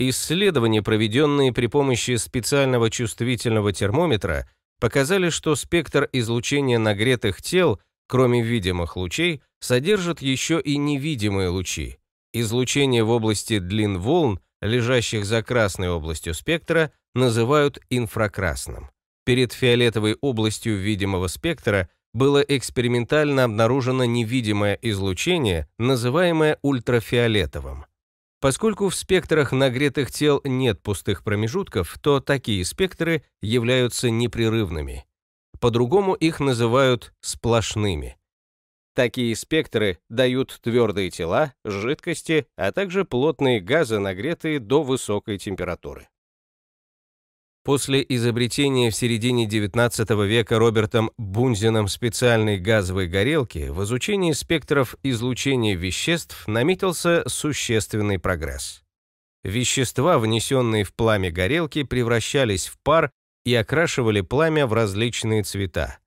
Исследования, проведенные при помощи специального чувствительного термометра, показали, что спектр излучения нагретых тел, кроме видимых лучей, содержит еще и невидимые лучи. Излучение в области длин волн, лежащих за красной областью спектра, называют инфракрасным. Перед фиолетовой областью видимого спектра было экспериментально обнаружено невидимое излучение, называемое ультрафиолетовым. Поскольку в спектрах нагретых тел нет пустых промежутков, то такие спектры являются непрерывными. По-другому их называют сплошными. Такие спектры дают твердые тела, жидкости, а также плотные газы, нагретые до высокой температуры. После изобретения в середине XIX века Робертом Бунзеном специальной газовой горелки в изучении спектров излучения веществ наметился существенный прогресс. Вещества, внесенные в пламя горелки, превращались в пар и окрашивали пламя в различные цвета.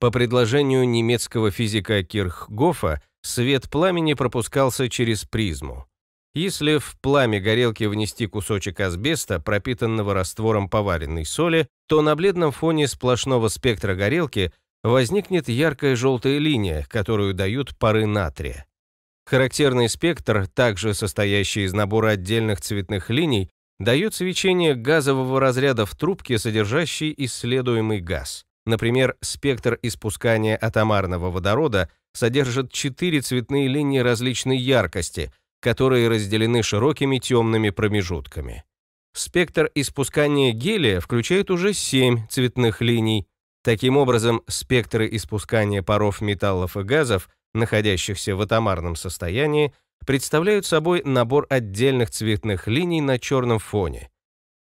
По предложению немецкого физика Кирхгофа свет пламени пропускался через призму. Если в пламя горелки внести кусочек асбеста, пропитанного раствором поваренной соли, то на бледном фоне сплошного спектра горелки возникнет яркая желтая линия, которую дают пары натрия. Характерный спектр, также состоящий из набора отдельных цветных линий, дает свечение газового разряда в трубке, содержащей исследуемый газ. Например, спектр испускания атомарного водорода содержит четыре цветные линии различной яркости – которые разделены широкими темными промежутками. Спектр испускания гелия включает уже 7 цветных линий. Таким образом, спектры испускания паров металлов и газов, находящихся в атомарном состоянии, представляют собой набор отдельных цветных линий на черном фоне.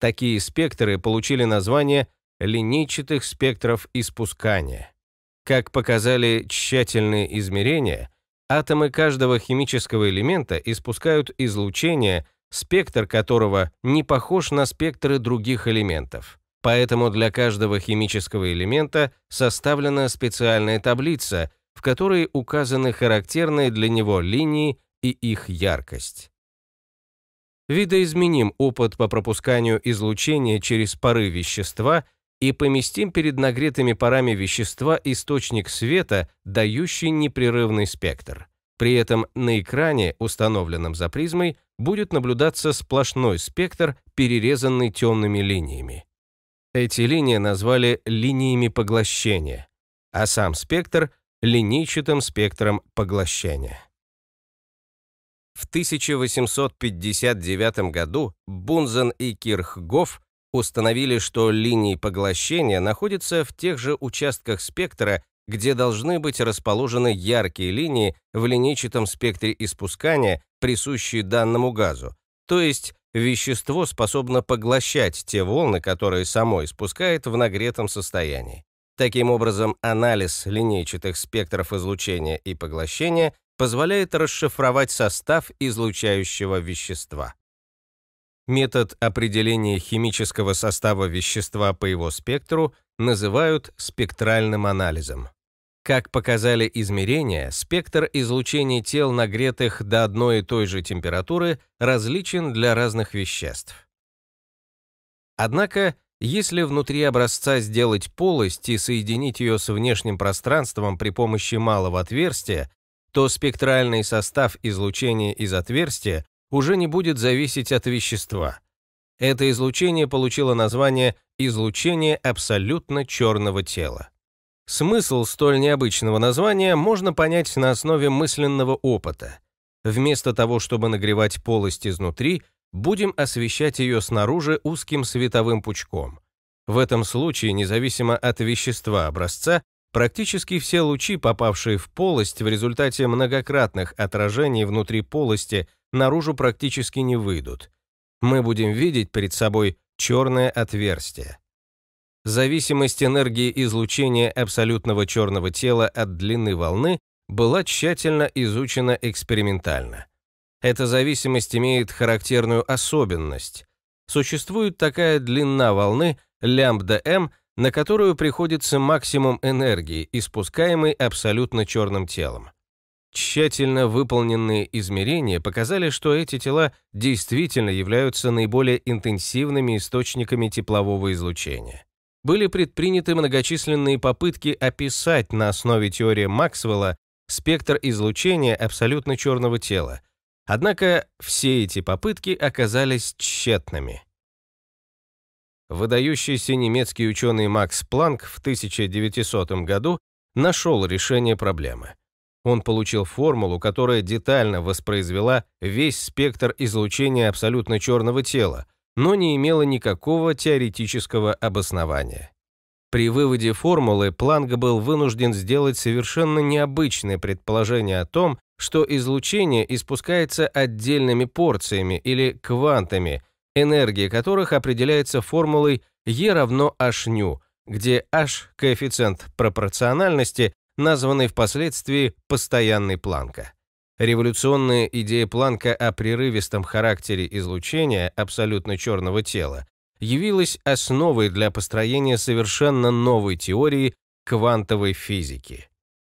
Такие спектры получили название линейчатых спектров испускания. Как показали тщательные измерения, Атомы каждого химического элемента испускают излучение, спектр которого не похож на спектры других элементов. Поэтому для каждого химического элемента составлена специальная таблица, в которой указаны характерные для него линии и их яркость. Видоизменим опыт по пропусканию излучения через пары вещества и поместим перед нагретыми парами вещества источник света, дающий непрерывный спектр. При этом на экране, установленном за призмой, будет наблюдаться сплошной спектр, перерезанный темными линиями. Эти линии назвали линиями поглощения, а сам спектр — линейчатым спектром поглощения. В 1859 году Бунзен и Кирхгоф установили, что линии поглощения находятся в тех же участках спектра, где должны быть расположены яркие линии в линейчатом спектре испускания, присущие данному газу. То есть вещество способно поглощать те волны, которые само испускает в нагретом состоянии. Таким образом, анализ линейчатых спектров излучения и поглощения позволяет расшифровать состав излучающего вещества. Метод определения химического состава вещества по его спектру называют спектральным анализом. Как показали измерения, спектр излучений тел, нагретых до одной и той же температуры, различен для разных веществ. Однако, если внутри образца сделать полость и соединить ее с внешним пространством при помощи малого отверстия, то спектральный состав излучения из отверстия уже не будет зависеть от вещества. Это излучение получило название «излучение абсолютно черного тела». Смысл столь необычного названия можно понять на основе мысленного опыта. Вместо того, чтобы нагревать полость изнутри, будем освещать ее снаружи узким световым пучком. В этом случае, независимо от вещества образца, практически все лучи, попавшие в полость в результате многократных отражений внутри полости – наружу практически не выйдут. Мы будем видеть перед собой черное отверстие. Зависимость энергии излучения абсолютного черного тела от длины волны была тщательно изучена экспериментально. Эта зависимость имеет характерную особенность. Существует такая длина волны, лямбда-м, на которую приходится максимум энергии, испускаемой абсолютно черным телом. Тщательно выполненные измерения показали, что эти тела действительно являются наиболее интенсивными источниками теплового излучения. Были предприняты многочисленные попытки описать на основе теории Максвелла спектр излучения абсолютно черного тела, однако все эти попытки оказались тщетными. Выдающийся немецкий ученый Макс Планк в 1900 году нашел решение проблемы – он получил формулу, которая детально воспроизвела весь спектр излучения абсолютно черного тела, но не имела никакого теоретического обоснования. При выводе формулы Планк был вынужден сделать совершенно необычное предположение о том, что излучение испускается отдельными порциями или квантами, энергия которых определяется формулой E равно hν, где H – коэффициент пропорциональности, названной впоследствии «постоянной Планка». Революционная идея Планка о прерывистом характере излучения абсолютно черного тела явилась основой для построения совершенно новой теории квантовой физики.